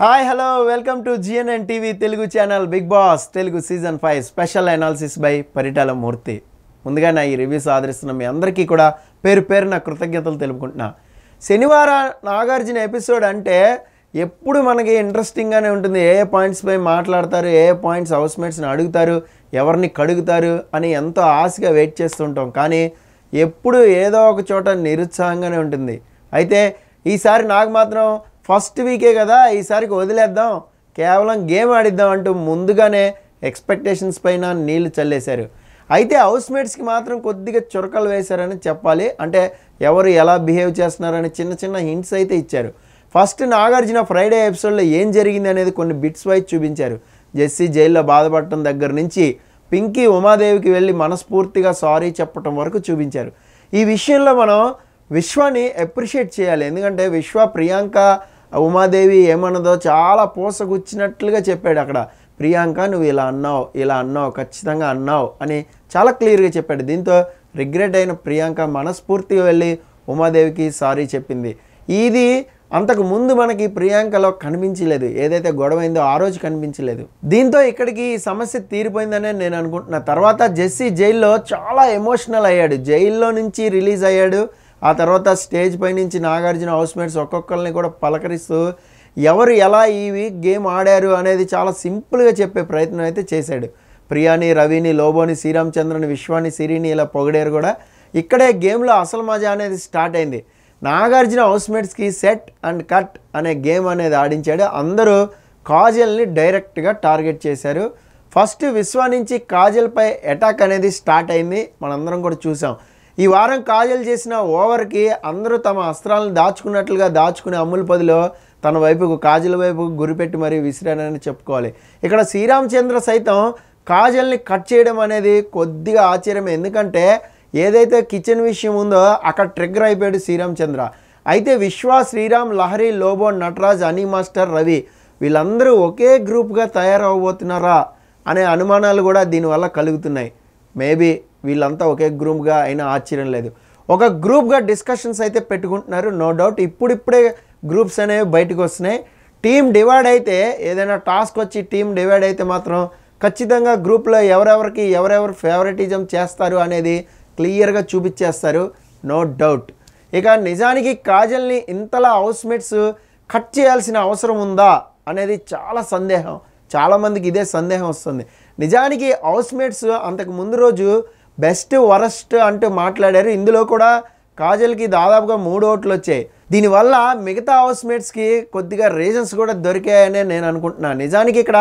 hi hello welcome to GNN TV Telugu channel Bigg Boss Telugu season five special analysis by Paritala Murthy ముందుగా నా ఈ reviews ఆదరిస్తున్న మీ అందరికీ కూడా పేరు పేరు నా కృతజ్ఞతలు తెలుపుకుంటున్నా శనివారం నాగార్జున ఎపిసోడ్ అంటే ఎప్పుడు మనకి ఇంట్రెస్టింగ్గానే ఉంటుంది ఏ పాయింట్స్ పై మాట్లాడతారు ఏ ఏ పాయింట్స్ హౌస్మేట్స్ని అడుగుతారు ఎవరిని కడుగుతారు అని ఎంతో ఆశగా వెయిట్ చేస్తుంటాం కానీ ఎప్పుడు ఏదో ఒక చోట నిరుత్సాహంగానే ఉంటుంది అయితే ఈసారి నాకు మాత్రం ఫస్ట్ వీకే కదా ఈసారికి వదిలేద్దాం కేవలం గేమ్ ఆడిద్దాం అంటూ ముందుగానే ఎక్స్పెక్టేషన్స్ పైన నీళ్లు చల్లేశారు అయితే హౌస్మేట్స్కి మాత్రం కొద్దిగా చురకలు వేశారని చెప్పాలి అంటే ఎవరు ఎలా బిహేవ్ చేస్తున్నారని చిన్న చిన్న హింట్స్ అయితే ఇచ్చారు ఫస్ట్ నాగార్జున ఫ్రైడే ఎపిసోడ్లో ఏం జరిగింది అనేది కొన్ని బిట్స్ వైజ్ చూపించారు జెస్సీ జైల్లో బాధపడటం దగ్గర నుంచి పింకీ ఉమాదేవికి వెళ్ళి మనస్ఫూర్తిగా సారీ చెప్పటం వరకు చూపించారు ఈ విషయంలో మనం విశ్వాని అప్రిషియేట్ చేయాలి ఎందుకంటే విశ్వ ప్రియాంక ఉమాదేవి ఏమన్నదో చాలా పోసగుచ్చినట్లుగా చెప్పాడు అక్కడ ప్రియాంక నువ్వు ఇలా అన్నావు ఇలా అన్నావు ఖచ్చితంగా అన్నావు అని చాలా క్లియర్గా చెప్పాడు దీంతో రిగ్రెట్ అయిన ప్రియాంక మనస్ఫూర్తిగా వెళ్ళి ఉమాదేవికి సారీ చెప్పింది ఇది అంతకు ముందు మనకి ప్రియాంకలో కనిపించలేదు ఏదైతే గొడవ అయిందో ఆ రోజు కనిపించలేదు దీంతో ఇక్కడికి ఈ సమస్య తీరిపోయిందనే నేను అనుకుంటున్నా తర్వాత జెస్సీ జైల్లో చాలా ఎమోషనల్ అయ్యాడు జైల్లో నుంచి రిలీజ్ అయ్యాడు ఆ తర్వాత స్టేజ్ పై నుంచి నాగార్జున హౌస్మేట్స్ ఒక్కొక్కరిని కూడా పలకరిస్తూ ఎవరు ఎలా ఈ వీక్ గేమ్ ఆడారు అనేది చాలా సింపుల్గా చెప్పే ప్రయత్నం అయితే చేశాడు ప్రియాని రవిని లోబోని చంద్రని విశ్వాన్ని సిరిని ఇలా పొగిడారు కూడా ఇక్కడే గేమ్లో అసలు మజా అనేది స్టార్ట్ అయింది నాగార్జున హౌస్మేట్స్కి సెట్ అండ్ కట్ అనే గేమ్ అనేది ఆడించాడు అందరూ కాజల్ని డైరెక్ట్గా టార్గెట్ చేశారు ఫస్ట్ విశ్వా నుంచి కాజల్పై అటాక్ అనేది స్టార్ట్ అయింది మనందరం కూడా చూసాం ఈ వారం కాజల్ చేసిన ఓవర్కి అందరూ తమ అస్త్రాలను దాచుకున్నట్లుగా దాచుకునే అమ్ముల పదిలో తన వైపుకు కాజల వైపుకు గురిపెట్టి మరీ విసిరానని చెప్పుకోవాలి ఇక్కడ శ్రీరామచంద్ర సైతం కాజల్ని కట్ చేయడం అనేది కొద్దిగా ఆశ్చర్యం ఎందుకంటే ఏదైతే కిచెన్ విషయం ఉందో అక్కడ ట్రిగ్గర్ అయిపోయాడు శ్రీరామచంద్ర అయితే విశ్వా శ్రీరామ్ లహరి లోబో నటరాజ్ అనీ మాస్టర్ రవి వీళ్ళందరూ ఒకే గ్రూప్గా తయారవబోతున్నారా అనే అనుమానాలు కూడా దీనివల్ల కలుగుతున్నాయి మేబీ వీళ్ళంతా ఒకే గ్రూప్గా అయినా ఆశ్చర్యం లేదు ఒక గ్రూప్గా డిస్కషన్స్ అయితే పెట్టుకుంటున్నారు నో డౌట్ ఇప్పుడిప్పుడే గ్రూప్స్ అనేవి బయటకు వస్తున్నాయి టీం డివైడ్ అయితే ఏదైనా టాస్క్ వచ్చి టీం డివైడ్ అయితే మాత్రం ఖచ్చితంగా గ్రూప్లో ఎవరెవరికి ఎవరెవరు ఫేవరెటిజం చేస్తారు అనేది క్లియర్గా చూపించేస్తారు నో డౌట్ ఇక నిజానికి కాజల్ని ఇంతలా హౌస్మేట్స్ కట్ చేయాల్సిన అవసరం ఉందా అనేది చాలా సందేహం చాలామందికి ఇదే సందేహం వస్తుంది నిజానికి హౌస్మేట్స్ అంతకు ముందు రోజు బెస్ట్ వరస్ట్ అంటూ మాట్లాడారు ఇందులో కూడా కాజల్కి దాదాపుగా మూడు ఓట్లు వచ్చాయి దీనివల్ల మిగతా హౌస్మేట్స్కి కొద్దిగా రీజన్స్ కూడా దొరికాయనే నేను అనుకుంటున్నాను నిజానికి ఇక్కడ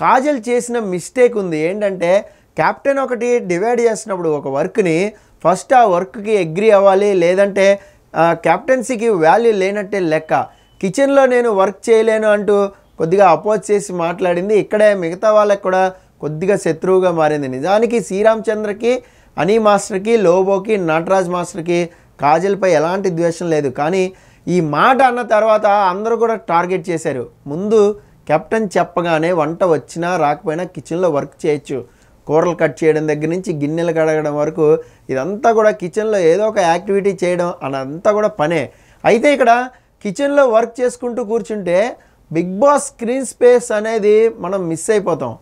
కాజల్ చేసిన మిస్టేక్ ఉంది ఏంటంటే కెప్టెన్ ఒకటి డివైడ్ చేసినప్పుడు ఒక వర్క్ని ఫస్ట్ ఆ వర్క్కి అగ్రి అవ్వాలి లేదంటే కెప్టెన్సీకి వాల్యూ లేనట్టే లెక్క కిచెన్లో నేను వర్క్ చేయలేను అంటూ కొద్దిగా అపోజ్ చేసి మాట్లాడింది ఇక్కడే మిగతా వాళ్ళకి కూడా కొద్దిగా శత్రువుగా మారింది నిజానికి శ్రీరామచంద్రకి అనీ మాస్టర్కి లోబోకి నటరాజ్ మాస్టర్కి కాజల్పై ఎలాంటి ద్వేషం లేదు కానీ ఈ మాట అన్న తర్వాత అందరూ కూడా టార్గెట్ చేశారు ముందు కెప్టెన్ చెప్పగానే వంట వచ్చినా రాకపోయినా కిచెన్లో వర్క్ చేయొచ్చు కూరలు కట్ చేయడం దగ్గర నుంచి గిన్నెలు కడగడం వరకు ఇదంతా కూడా కిచెన్లో ఏదో ఒక యాక్టివిటీ చేయడం అనంతా కూడా పనే అయితే ఇక్కడ కిచెన్లో వర్క్ చేసుకుంటూ కూర్చుంటే బిగ్ బాస్ స్క్రీన్ స్పేస్ అనేది మనం మిస్ అయిపోతాం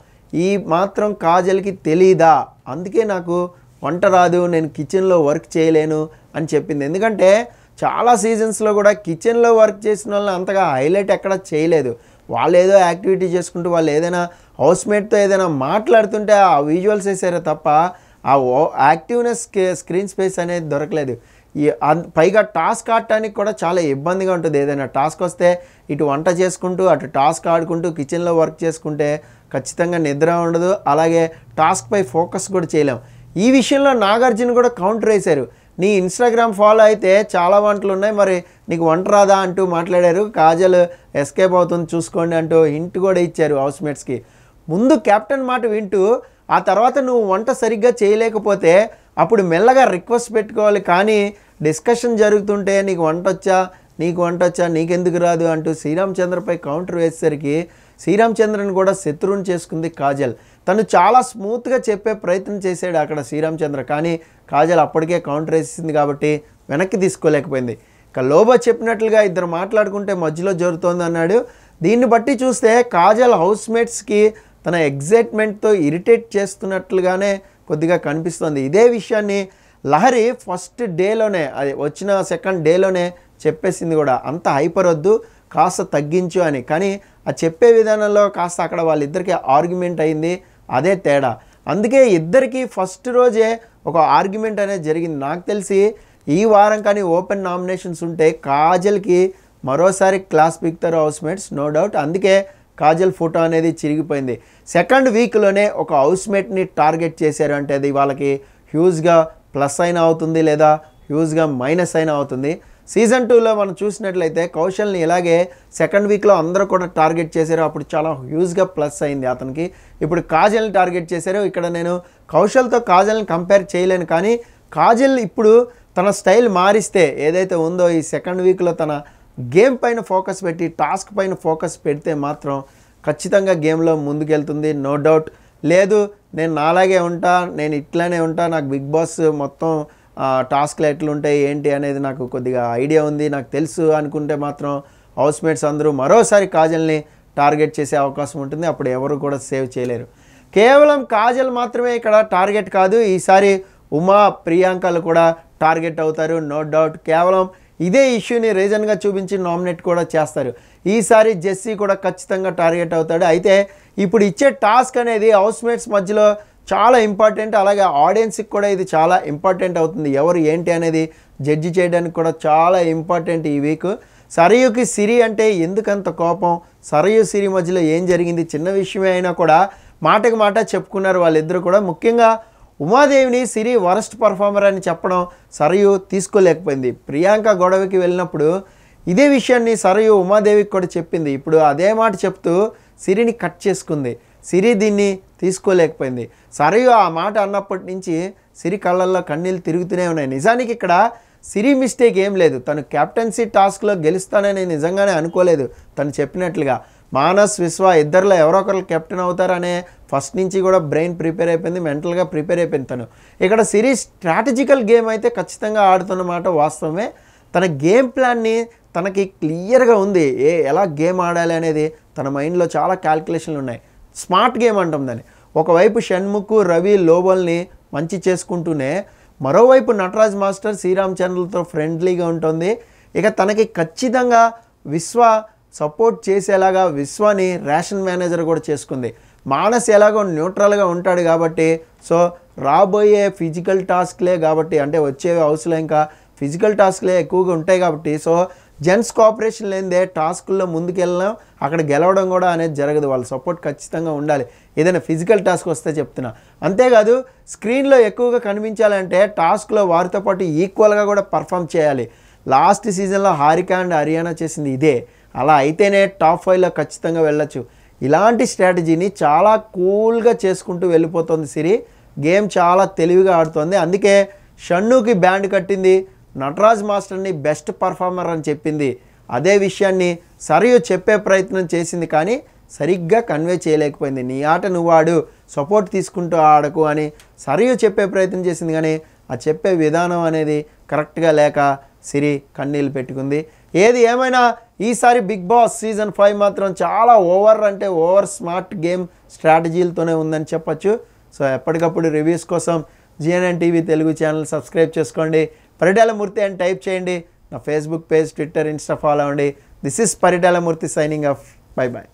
ఈ మాత్రం కాజల్కి తెలీదా అందుకే నాకు వంట రాదు నేను కిచెన్లో వర్క్ చేయలేను అని చెప్పింది ఎందుకంటే చాలా సీజన్స్లో కూడా కిచెన్లో వర్క్ చేసిన వాళ్ళని అంతగా హైలైట్ ఎక్కడ చేయలేదు వాళ్ళు ఏదో యాక్టివిటీ చేసుకుంటూ వాళ్ళు ఏదైనా హౌస్మేట్తో ఏదైనా మాట్లాడుతుంటే ఆ విజువల్స్ వేసారే తప్ప ఆ యాక్టివ్నెస్ స్క్రీన్ స్పేస్ అనేది దొరకలేదు ఈ పైగా టాస్క్ ఆడటానికి కూడా చాలా ఇబ్బందిగా ఉంటుంది ఏదైనా టాస్క్ వస్తే ఇటు వంట చేసుకుంటూ అటు టాస్క్ ఆడుకుంటూ కిచెన్లో వర్క్ చేసుకుంటే ఖచ్చితంగా నిద్ర ఉండదు అలాగే టాస్క్పై ఫోకస్ కూడా చేయలేం ఈ విషయంలో నాగార్జున కూడా కౌంటర్ వేశారు నీ ఇన్స్టాగ్రామ్ ఫాలో అయితే చాలా వంటలు ఉన్నాయి మరి నీకు వంట రాదా అంటూ మాట్లాడారు కాజల్ ఎస్కేప్ అవుతుంది చూసుకోండి అంటూ హింట్ కూడా ఇచ్చారు హౌస్మేట్స్కి ముందు కెప్టెన్ మాట వింటూ ఆ తర్వాత నువ్వు వంట సరిగ్గా చేయలేకపోతే అప్పుడు మెల్లగా రిక్వెస్ట్ పెట్టుకోవాలి కానీ డిస్కషన్ జరుగుతుంటే నీకు వంట వచ్చా నీకు వంట వచ్చా నీకెందుకు రాదు అంటూ శ్రీరామచంద్రపై కౌంటర్ వేసేసరికి శ్రీరామచంద్రని కూడా శత్రువుని చేసుకుంది కాజల్ తను చాలా స్మూత్గా చెప్పే ప్రయత్నం చేశాడు అక్కడ శ్రీరామచంద్ర కానీ కాజల్ అప్పటికే కౌంటర్ వేసింది కాబట్టి వెనక్కి తీసుకోలేకపోయింది ఇక లోబా చెప్పినట్లుగా ఇద్దరు మాట్లాడుకుంటే మధ్యలో జరుగుతోంది అన్నాడు దీన్ని బట్టి చూస్తే కాజల్ హౌస్మేట్స్కి తన ఎగ్జైట్మెంట్తో ఇరిటేట్ చేస్తున్నట్లుగానే కొద్దిగా కనిపిస్తుంది ఇదే విషయాన్ని లహరి ఫస్ట్ డేలోనే అది వచ్చిన సెకండ్ డేలోనే చెప్పేసింది కూడా అంత హైపర్ వద్దు కాస్త తగ్గించు అని కానీ ఆ చెప్పే విధానంలో కాస్త అక్కడ వాళ్ళిద్దరికీ ఆర్గ్యుమెంట్ అయింది అదే తేడా అందుకే ఇద్దరికీ ఫస్ట్ రోజే ఒక ఆర్గ్యుమెంట్ అనేది జరిగింది నాకు తెలిసి ఈ వారం కానీ ఓపెన్ నామినేషన్స్ ఉంటే కాజల్కి మరోసారి క్లాస్ పిక్తారు హౌస్మేట్స్ నో డౌట్ అందుకే కాజల్ ఫోటో అనేది చిరిగిపోయింది సెకండ్ వీక్లోనే ఒక హౌస్మేట్ని టార్గెట్ చేశారు అంటే అది వాళ్ళకి హ్యూజ్గా ప్లస్ అయినా అవుతుంది లేదా హ్యూజ్గా మైనస్ అయినా అవుతుంది సీజన్ టూలో మనం చూసినట్లయితే కౌశల్ని ఇలాగే సెకండ్ వీక్లో అందరూ కూడా టార్గెట్ చేశారు అప్పుడు చాలా హ్యూజ్గా ప్లస్ అయింది అతనికి ఇప్పుడు కాజల్ని టార్గెట్ చేశారు ఇక్కడ నేను కౌశల్తో కాజల్ని కంపేర్ చేయలేను కానీ కాజల్ ఇప్పుడు తన స్టైల్ మారిస్తే ఏదైతే ఉందో ఈ సెకండ్ వీక్లో తన గేమ్ పైన ఫోకస్ పెట్టి టాస్క్ పైన ఫోకస్ పెడితే మాత్రం ఖచ్చితంగా గేమ్లో ముందుకెళ్తుంది నో డౌట్ లేదు నేను నాలాగే ఉంటా నేను ఇట్లానే ఉంటా నాకు బిగ్ బాస్ మొత్తం టాస్క్లు ఎట్లుంటాయి ఏంటి అనేది నాకు కొద్దిగా ఐడియా ఉంది నాకు తెలుసు అనుకుంటే మాత్రం హౌస్మేట్స్ అందరూ మరోసారి కాజల్ని టార్గెట్ చేసే అవకాశం ఉంటుంది అప్పుడు ఎవరు కూడా సేవ్ చేయలేరు కేవలం కాజల్ మాత్రమే ఇక్కడ టార్గెట్ కాదు ఈసారి ఉమా ప్రియాంకలు కూడా టార్గెట్ అవుతారు నో డౌట్ కేవలం ఇదే ఇష్యూని రీజన్గా చూపించి నామినేట్ కూడా చేస్తారు ఈసారి జెస్సీ కూడా ఖచ్చితంగా టార్గెట్ అవుతాడు అయితే ఇప్పుడు ఇచ్చే టాస్క్ అనేది హౌస్మేట్స్ మధ్యలో చాలా ఇంపార్టెంట్ అలాగే ఆడియన్స్కి కూడా ఇది చాలా ఇంపార్టెంట్ అవుతుంది ఎవరు ఏంటి అనేది జడ్జి చేయడానికి కూడా చాలా ఇంపార్టెంట్ ఈ వీక్ సరయుకి సిరి అంటే ఎందుకంత కోపం సరయు సిరి మధ్యలో ఏం జరిగింది చిన్న విషయమే అయినా కూడా మాటకు మాట చెప్పుకున్నారు వాళ్ళిద్దరు కూడా ముఖ్యంగా ఉమాదేవిని సిరి వరస్ట్ పర్ఫార్మర్ అని చెప్పడం సరయు తీసుకోలేకపోయింది ప్రియాంక గొడవకి వెళ్ళినప్పుడు ఇదే విషయాన్ని సరయు ఉమాదేవికి కూడా చెప్పింది ఇప్పుడు అదే మాట చెప్తూ సిరిని కట్ చేసుకుంది సిరి దీన్ని తీసుకోలేకపోయింది సరయు ఆ మాట అన్నప్పటి నుంచి సిరి కళ్ళల్లో కన్నీళ్ళు తిరుగుతూనే ఉన్నాయి నిజానికి ఇక్కడ సిరి మిస్టేక్ ఏం లేదు తను కెప్టెన్సీ టాస్క్లో గెలుస్తానని నిజంగానే అనుకోలేదు తను చెప్పినట్లుగా మానస్ విశ్వ ఇద్దరిలో ఎవరో ఒకరు కెప్టెన్ అవుతారనే ఫస్ట్ నుంచి కూడా బ్రెయిన్ ప్రిపేర్ అయిపోయింది మెంటల్గా ప్రిపేర్ అయిపోయింది తను ఇక్కడ సిరీస్ స్ట్రాటజికల్ గేమ్ అయితే ఖచ్చితంగా ఆడుతున్నమాట వాస్తవమే తన గేమ్ ప్లాన్ని తనకి క్లియర్గా ఉంది ఏ ఎలా గేమ్ ఆడాలి అనేది తన మైండ్లో చాలా క్యాల్కులేషన్లు ఉన్నాయి స్మార్ట్ గేమ్ అంటాం దాన్ని ఒకవైపు షణ్ముఖ్ రవి లోబల్ని మంచి చేసుకుంటూనే మరోవైపు నటరాజ్ మాస్టర్ శ్రీరామ్ చంద్రలతో ఫ్రెండ్లీగా ఉంటుంది ఇక తనకి ఖచ్చితంగా విశ్వ సపోర్ట్ చేసేలాగా విశ్వాని రేషన్ మేనేజర్ కూడా చేసుకుంది మానస్ ఎలాగో న్యూట్రల్గా ఉంటాడు కాబట్టి సో రాబోయే ఫిజికల్ టాస్క్లే కాబట్టి అంటే వచ్చే అవసరం ఇంకా ఫిజికల్ టాస్క్లే ఎక్కువగా ఉంటాయి కాబట్టి సో జెంట్స్ కోఆపరేషన్ లేనిదే టాస్కుల్లో ముందుకెళ్ళడం అక్కడ గెలవడం కూడా అనేది జరగదు వాళ్ళ సపోర్ట్ ఖచ్చితంగా ఉండాలి ఏదైనా ఫిజికల్ టాస్క్ వస్తే చెప్తున్నా అంతేకాదు స్క్రీన్లో ఎక్కువగా కనిపించాలంటే టాస్క్లో వారితో పాటు ఈక్వల్గా కూడా పర్ఫామ్ చేయాలి లాస్ట్ సీజన్లో హారిక అండ్ హర్యానా చేసింది ఇదే అలా అయితేనే టాప్ ఫైవ్లో ఖచ్చితంగా వెళ్ళొచ్చు ఇలాంటి స్ట్రాటజీని చాలా కూల్గా చేసుకుంటూ వెళ్ళిపోతుంది సిరి గేమ్ చాలా తెలివిగా ఆడుతోంది అందుకే షన్నుకి బ్యాండ్ కట్టింది నటరాజ్ మాస్టర్ని బెస్ట్ పర్ఫార్మర్ అని చెప్పింది అదే విషయాన్ని సరియు చెప్పే ప్రయత్నం చేసింది కానీ సరిగ్గా కన్వే చేయలేకపోయింది నీ ఆట నువ్వాడు సపోర్ట్ తీసుకుంటూ ఆడకు అని సరియు చెప్పే ప్రయత్నం చేసింది కానీ ఆ చెప్పే విధానం అనేది కరెక్ట్గా లేక సిరి కన్నీళ్ళు పెట్టుకుంది ఏది ఏమైనా ఈసారి బిగ్ బాస్ సీజన్ ఫైవ్ మాత్రం చాలా ఓవర్ అంటే ఓవర్ స్మార్ట్ గేమ్ స్ట్రాటజీలతోనే ఉందని చెప్పచ్చు సో ఎప్పటికప్పుడు రివ్యూస్ కోసం GNN TV Telugu channel subscribe చేసుకోండి పరిటాలమూర్తి అని టైప్ చేయండి నా Facebook page Twitter Insta follow అవ్వండి this is Paritala Murthy signing off bye bye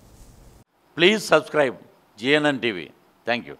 please subscribe GNN TV thank you